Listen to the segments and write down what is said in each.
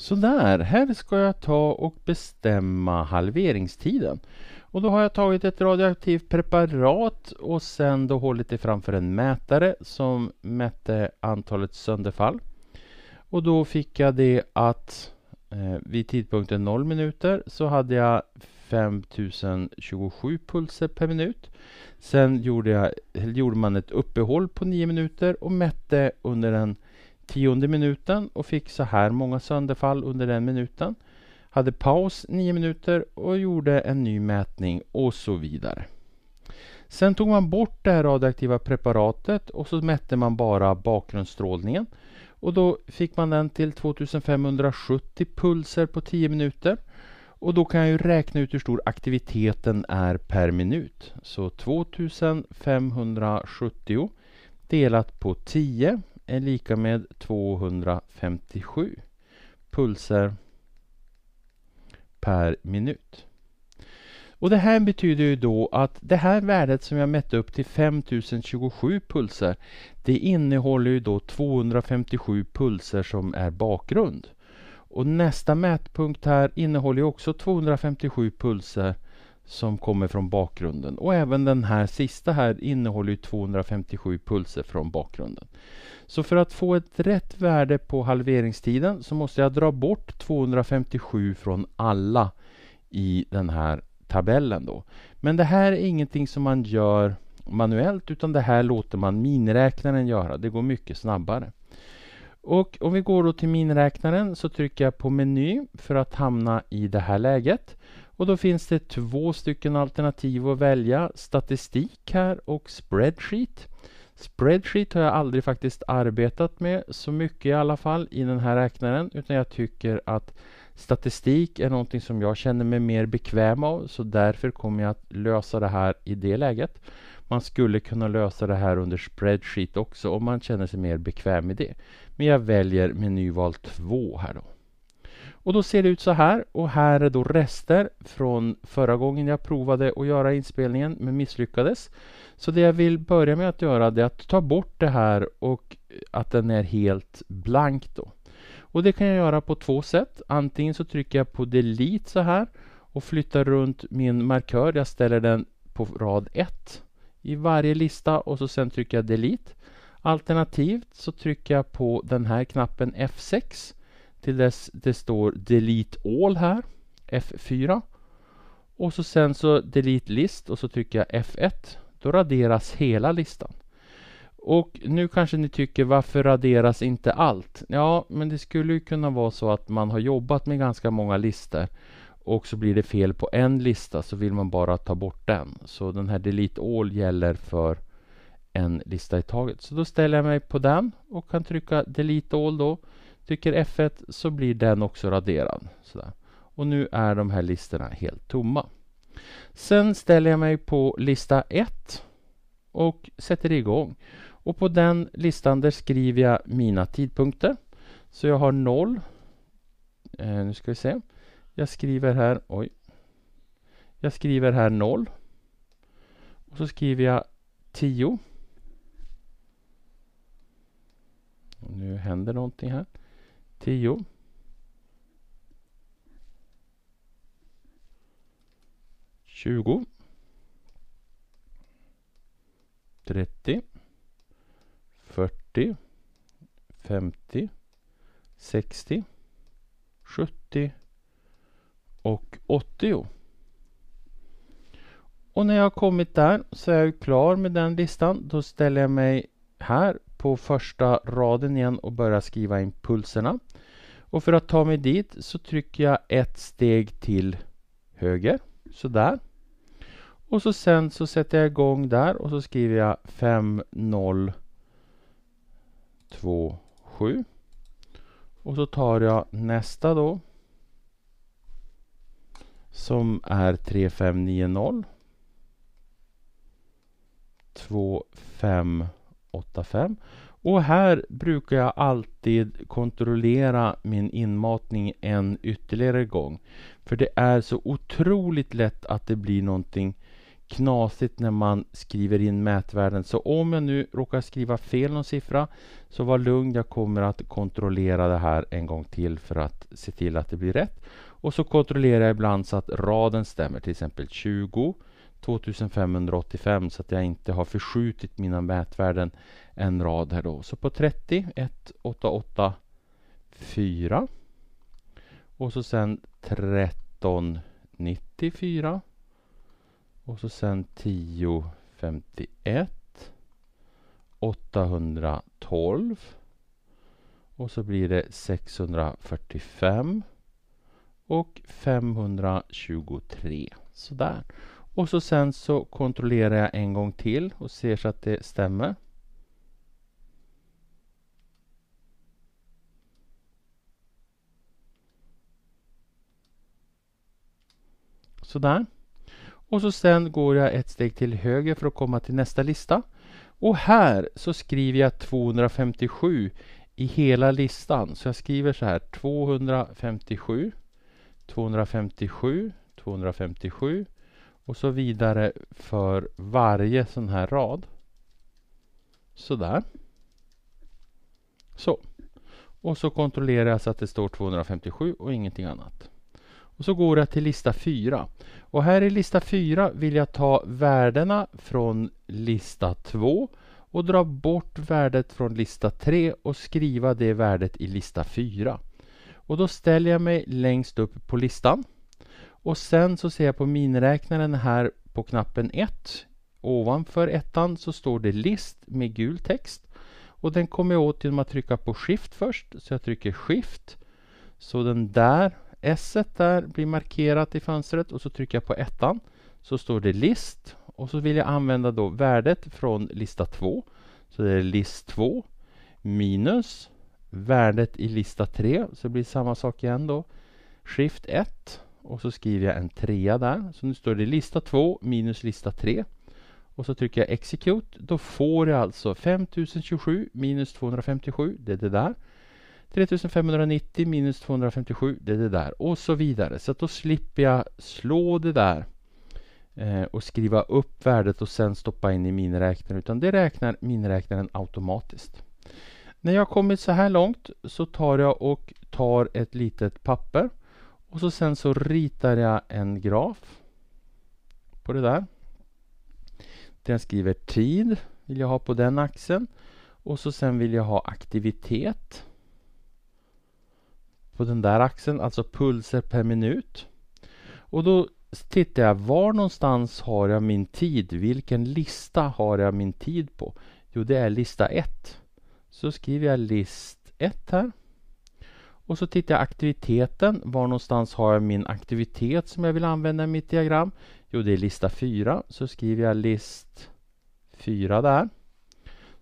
Sådär, här ska jag ta och bestämma halveringstiden. Och då har jag tagit ett radioaktivt preparat och sen då hållit det framför en mätare som mätte antalet sönderfall. Och då fick jag det att eh, vid tidpunkten 0 minuter så hade jag 5027 pulser per minut. Sen gjorde, jag, gjorde man ett uppehåll på 9 minuter och mätte under en tionde minuten och fick så här många sönderfall under den minuten. Hade paus nio minuter och gjorde en ny mätning och så vidare. Sen tog man bort det här radioaktiva preparatet och så mätte man bara bakgrundsstrålningen. Och då fick man den till 2570 pulser på 10 minuter. Och då kan jag ju räkna ut hur stor aktiviteten är per minut. Så 2570 delat på 10 är lika med 257 pulser per minut. Och Det här betyder ju då att det här värdet som jag mätte upp till 5027 pulser det innehåller ju då 257 pulser som är bakgrund. Och Nästa mätpunkt här innehåller också 257 pulser som kommer från bakgrunden. Och även den här sista här innehåller 257 pulser från bakgrunden. Så för att få ett rätt värde på halveringstiden så måste jag dra bort 257 från alla i den här tabellen. Då. Men det här är ingenting som man gör manuellt utan det här låter man miniräknaren göra. Det går mycket snabbare. Och om vi går då till miniräknaren så trycker jag på meny för att hamna i det här läget. Och då finns det två stycken alternativ att välja. Statistik här och spreadsheet. Spreadsheet har jag aldrig faktiskt arbetat med så mycket i alla fall i den här räknaren utan jag tycker att statistik är någonting som jag känner mig mer bekväm av så därför kommer jag att lösa det här i det läget. Man skulle kunna lösa det här under spreadsheet också om man känner sig mer bekväm i det. Men jag väljer menyval 2 här då. Och då ser det ut så här och här är då rester från förra gången jag provade att göra inspelningen men misslyckades. Så det jag vill börja med att göra det är att ta bort det här och att den är helt blank då. Och det kan jag göra på två sätt. Antingen så trycker jag på delete så här och flyttar runt min markör. Jag ställer den på rad 1 i varje lista och så sen trycker jag delete. Alternativt så trycker jag på den här knappen F6 till dess det står delete all här F4 och så sen så delete list och så trycker jag F1 då raderas hela listan och nu kanske ni tycker varför raderas inte allt? Ja, men det skulle ju kunna vara så att man har jobbat med ganska många listor och så blir det fel på en lista så vill man bara ta bort den. Så den här delete all gäller för en lista i taget. Så då ställer jag mig på den och kan trycka delete all då. Trycker F1 så blir den också raderad. Sådär. Och nu är de här listorna helt tomma. Sen ställer jag mig på lista 1 och sätter igång. Och på den listan där skriver jag mina tidpunkter. Så jag har 0. Eh, nu ska vi se. Jag skriver här, oj. Jag skriver här 0. Och så skriver jag 10. Nu händer någonting här tio tjugo trettio fyrtio femtio sextio sjuttio och åttio Och när jag har kommit där så är jag klar med den listan. Då ställer jag mig här på första raden igen och börja skriva impulserna. Och för att ta mig dit så trycker jag ett steg till höger, sådär. Och så sen så sätter jag igång där och så skriver jag 5027. Och så tar jag nästa då. Som är 3590. 25 8585. Och här brukar jag alltid kontrollera min inmatning en ytterligare gång. För det är så otroligt lätt att det blir någonting knasigt när man skriver in mätvärden. Så om jag nu råkar skriva fel någon siffra så var lugn, jag kommer att kontrollera det här en gång till för att se till att det blir rätt. Och så kontrollerar jag ibland så att raden stämmer, till exempel 20 2585 så att jag inte har förskjutit mina mätvärden en rad här då. Så på 30, 1884. och så sen 1394. och så sen 1051. 812 och så blir det 645 och 523. Sådär. Och så sen så kontrollerar jag en gång till och ser så att det stämmer. Sådär. Och så sen går jag ett steg till höger för att komma till nästa lista. Och här så skriver jag 257 i hela listan. Så jag skriver så här 257, 257, 257 och så vidare för varje sån här rad. Sådär. Så. Och så kontrollerar jag så att det står 257 och ingenting annat. Och så går jag till lista 4. Och här i lista 4 vill jag ta värdena från lista 2 och dra bort värdet från lista 3 och skriva det värdet i lista 4. Och då ställer jag mig längst upp på listan. Och sen så ser jag på miniräknaren här på knappen 1 ovanför ettan så står det list med gul text. Och den kommer jag åt genom att trycka på shift först. Så jag trycker shift. Så den där S där blir markerat i fönstret och så trycker jag på ettan. Så står det list och så vill jag använda då värdet från lista 2. Så det är list 2 minus värdet i lista 3 så det blir samma sak igen då. Shift 1 och så skriver jag en trea där. Så nu står det lista 2 minus lista 3 och så trycker jag execute. Då får jag alltså 5027 minus 257, det är det där. 3590 minus 257, det är det där och så vidare. Så då slipper jag slå det där eh, och skriva upp värdet och sen stoppa in i miniräknaren utan det räknar miniräknaren automatiskt. När jag kommit så här långt så tar jag och tar ett litet papper och så sen så ritar jag en graf på det där. Den skriver tid vill jag ha på den axeln. Och så sen vill jag ha aktivitet på den där axeln, alltså pulser per minut. Och då tittar jag var någonstans har jag min tid? Vilken lista har jag min tid på? Jo, det är lista 1. Så skriver jag list 1 här. Och så tittar jag aktiviteten. Var någonstans har jag min aktivitet som jag vill använda i mitt diagram? Jo, det är lista 4. Så skriver jag list 4 där.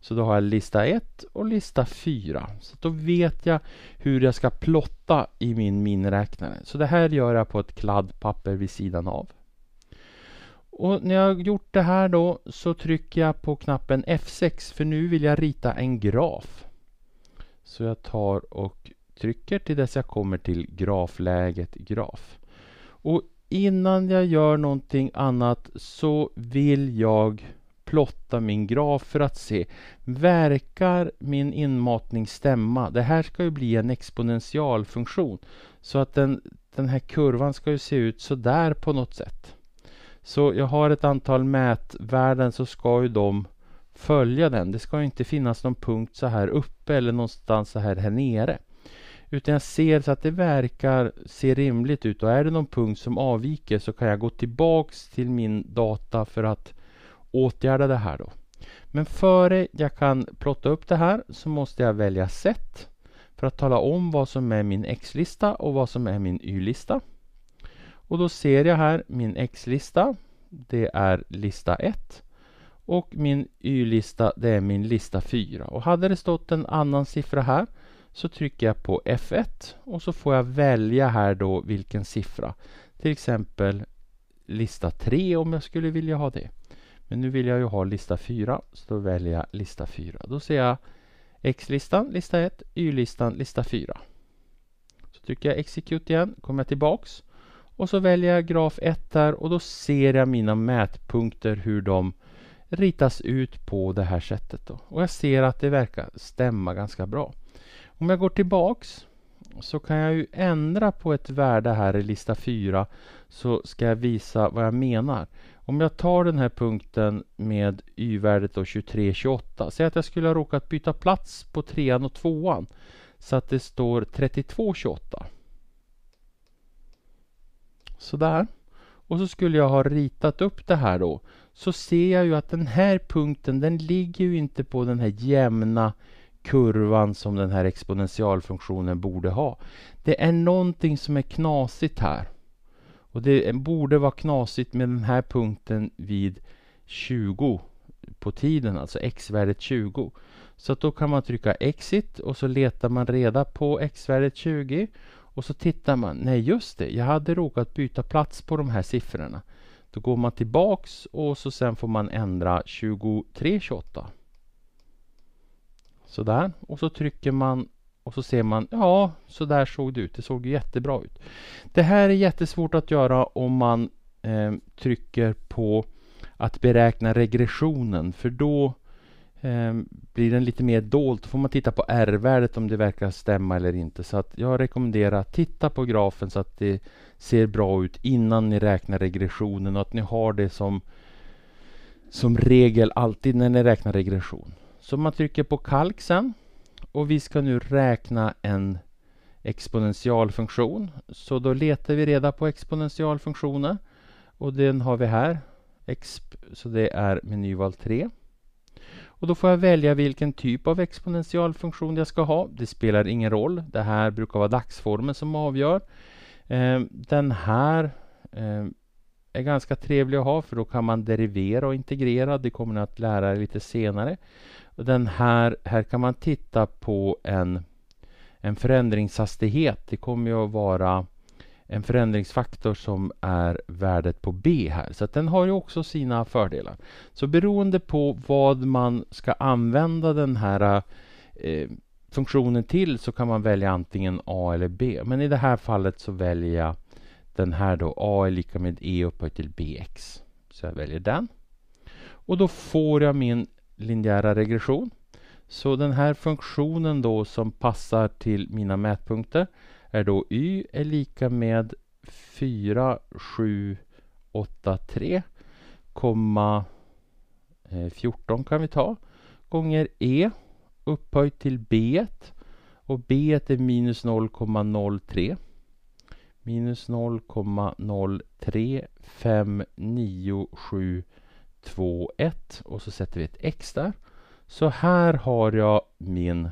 Så då har jag lista 1 och lista 4. Så då vet jag hur jag ska plotta i min miniräknare. Så det här gör jag på ett kladdpapper vid sidan av. Och när jag har gjort det här då så trycker jag på knappen F6 för nu vill jag rita en graf. Så jag tar och trycker till dess jag kommer till grafläget graf. Och innan jag gör någonting annat så vill jag plotta min graf för att se verkar min inmatning stämma? Det här ska ju bli en exponentialfunktion så att den, den här kurvan ska ju se ut så där på något sätt. Så jag har ett antal mätvärden så ska ju de följa den. Det ska inte finnas någon punkt så här uppe eller någonstans så här här nere. Utan jag ser så att det verkar se rimligt ut och är det någon punkt som avviker så kan jag gå tillbaks till min data för att åtgärda det här då. Men före jag kan plotta upp det här så måste jag välja sätt för att tala om vad som är min X-lista och vad som är min Y-lista. Och då ser jag här min X-lista. Det är lista 1. Och min Y-lista det är min lista 4. Och hade det stått en annan siffra här så trycker jag på F1 och så får jag välja här då vilken siffra. Till exempel lista 3 om jag skulle vilja ha det. Men nu vill jag ju ha lista 4 så då väljer jag lista 4. Då ser jag X-listan, lista 1, Y-listan, lista 4. Så trycker jag Execute igen, kommer jag tillbaks och så väljer jag graf 1 där och då ser jag mina mätpunkter hur de ritas ut på det här sättet. Då. Och jag ser att det verkar stämma ganska bra. Om jag går tillbaks så kan jag ju ändra på ett värde här i lista 4 så ska jag visa vad jag menar. Om jag tar den här punkten med y-värdet 23,28. Säg att jag skulle ha råkat byta plats på trean och tvåan så att det står 32,28. Sådär. Och så skulle jag ha ritat upp det här då. Så ser jag ju att den här punkten den ligger ju inte på den här jämna kurvan som den här exponentialfunktionen borde ha. Det är någonting som är knasigt här. Och det borde vara knasigt med den här punkten vid 20 på tiden, alltså x-värdet 20. Så då kan man trycka exit och så letar man reda på x-värdet 20 och så tittar man, nej just det, jag hade råkat byta plats på de här siffrorna. Då går man tillbaks och så sen får man ändra 2328. Sådär. Och så trycker man och så ser man, ja, så där såg det ut. Det såg jättebra ut. Det här är jättesvårt att göra om man eh, trycker på att beräkna regressionen för då eh, blir den lite mer dold. Då får man titta på R-värdet om det verkar stämma eller inte. Så att jag rekommenderar att titta på grafen så att det ser bra ut innan ni räknar regressionen och att ni har det som, som regel alltid när ni räknar regression. Så man trycker på kalk sen och vi ska nu räkna en exponentialfunktion. Så då letar vi reda på exponentialfunktionen och den har vi här. Exp, så det är menyval 3. Och då får jag välja vilken typ av exponentialfunktion jag ska ha. Det spelar ingen roll. Det här brukar vara dagsformen som avgör. Ehm, den här ehm, är ganska trevlig att ha för då kan man derivera och integrera. Det kommer ni att lära er lite senare. Och den här, här kan man titta på en, en förändringshastighet. Det kommer ju att vara en förändringsfaktor som är värdet på B här. Så den har ju också sina fördelar. Så beroende på vad man ska använda den här eh, funktionen till så kan man välja antingen A eller B. Men i det här fallet så väljer jag den här då, a är lika med e upphöjt till bx. Så jag väljer den. Och då får jag min linjära regression. Så den här funktionen då som passar till mina mätpunkter är då y är lika med 4783, 14 eh, kan vi ta, gånger e upphöjt till b och b är minus 0,03 minus 0,0359721 och så sätter vi ett x där. Så här har jag min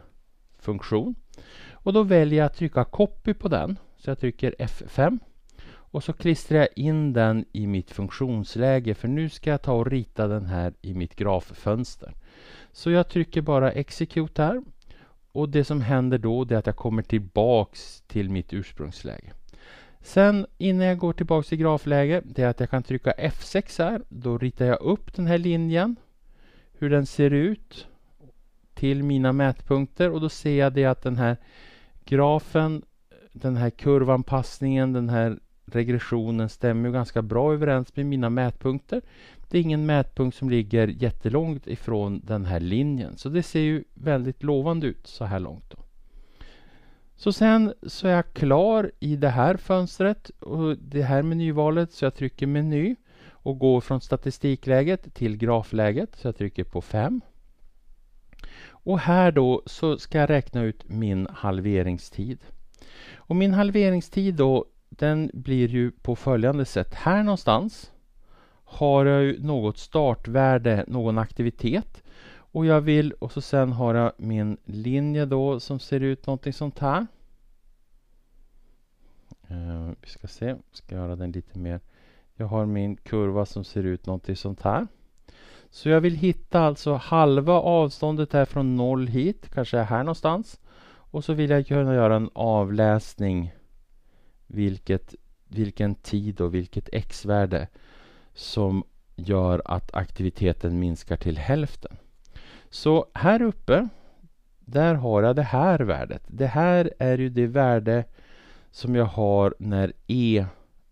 funktion. Och då väljer jag att trycka copy på den. Så jag trycker F5. Och så klistrar jag in den i mitt funktionsläge för nu ska jag ta och rita den här i mitt graffönster. Så jag trycker bara execute här. Och det som händer då är att jag kommer tillbaks till mitt ursprungsläge. Sen innan jag går tillbaka till grafläge, det är att jag kan trycka F6 här. Då ritar jag upp den här linjen, hur den ser ut till mina mätpunkter och då ser jag det att den här grafen, den här kurvanpassningen, den här regressionen stämmer ganska bra överens med mina mätpunkter. Det är ingen mätpunkt som ligger jättelångt ifrån den här linjen, så det ser ju väldigt lovande ut så här långt. Då. Så sen så är jag klar i det här fönstret och det här menyvalet så jag trycker meny och går från statistikläget till grafläget så jag trycker på 5. Och här då så ska jag räkna ut min halveringstid. Och min halveringstid då den blir ju på följande sätt. Här någonstans har jag något startvärde, någon aktivitet och jag vill och så sen har jag min linje då som ser ut någonting sånt här. Uh, vi ska se, ska göra den lite mer. Jag har min kurva som ser ut någonting sånt här. Så jag vill hitta alltså halva avståndet här från noll hit, kanske här någonstans. Och så vill jag kunna göra en avläsning vilket, vilken tid och vilket x-värde som gör att aktiviteten minskar till hälften. Så här uppe, där har jag det här värdet. Det här är ju det värde som jag har när e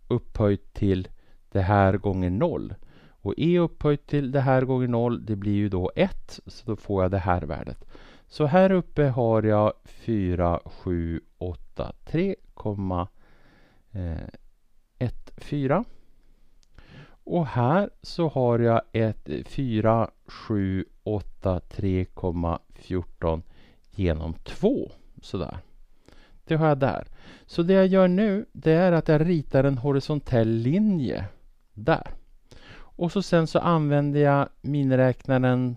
upphöjt till det här gånger noll. Och e upphöjt till det här gånger noll, det blir ju då 1, så då får jag det här värdet. Så här uppe har jag 4783,14. Och här så har jag ett 4783,14 genom 2. Sådär. Det har jag där. Så det jag gör nu det är att jag ritar en horisontell linje där. Och så sen så använder jag miniräknaren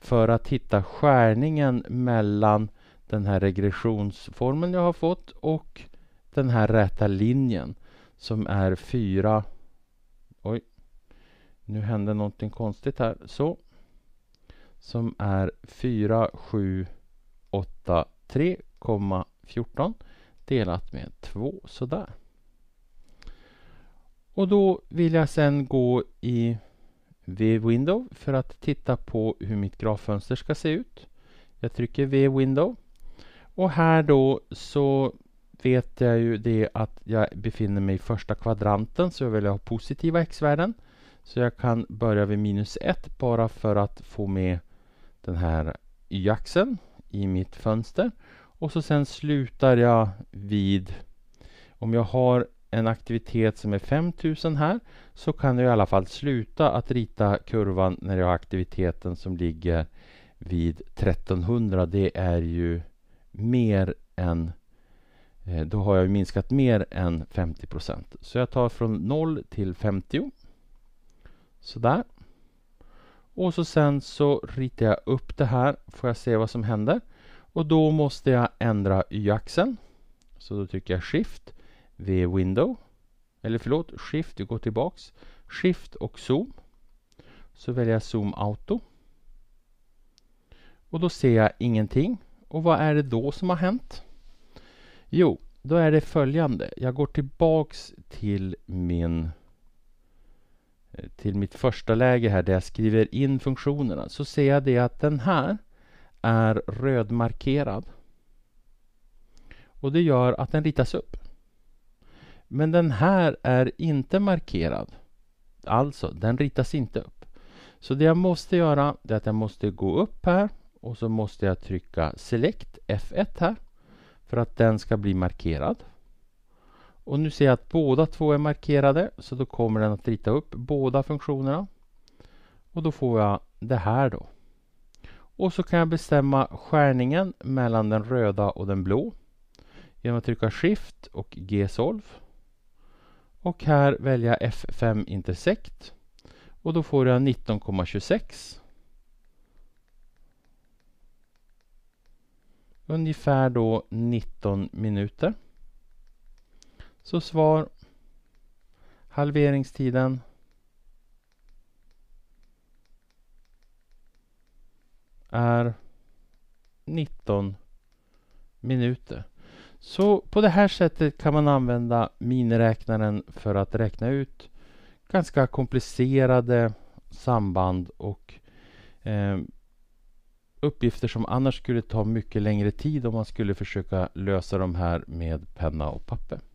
för att hitta skärningen mellan den här regressionsformeln jag har fått och den här räta linjen som är 4 oj, nu hände någonting konstigt här. Så. Som är 4783,14 delat med 2. Sådär. Och då vill jag sen gå i V-window för att titta på hur mitt graffönster ska se ut. Jag trycker V-window. Och här då så vet jag ju det att jag befinner mig i första kvadranten så jag vill ha positiva x-värden. Så jag kan börja vid minus 1 bara för att få med den här y-axeln i mitt fönster. Och så sen slutar jag vid... Om jag har en aktivitet som är 5000 här så kan jag i alla fall sluta att rita kurvan när jag har aktiviteten som ligger vid 1300. Det är ju mer än... Eh, då har jag minskat mer än 50 procent. Så jag tar från 0 till 50 Sådär. Och så sen så ritar jag upp det här. Får jag se vad som händer. Och då måste jag ändra y-axeln. Så då trycker jag Shift, V Window. Eller förlåt, Shift, Vi går tillbaks. Shift och Zoom. Så väljer jag Zoom Auto. Och då ser jag ingenting. Och vad är det då som har hänt? Jo, då är det följande. Jag går tillbaks till min till mitt första läge här där jag skriver in funktionerna så ser jag det att den här är rödmarkerad. Och det gör att den ritas upp. Men den här är inte markerad. Alltså, den ritas inte upp. Så det jag måste göra är att jag måste gå upp här och så måste jag trycka Select F1 här för att den ska bli markerad. Och nu ser jag att båda två är markerade så då kommer den att rita upp båda funktionerna. Och då får jag det här då. Och så kan jag bestämma skärningen mellan den röda och den blå genom att trycka Shift och G-solve. Och här välja F5 intersekt. Och då får jag 19,26. Ungefär då 19 minuter. Så svar halveringstiden är 19 minuter. Så på det här sättet kan man använda miniräknaren för att räkna ut ganska komplicerade samband och eh, uppgifter som annars skulle ta mycket längre tid om man skulle försöka lösa de här med penna och papper.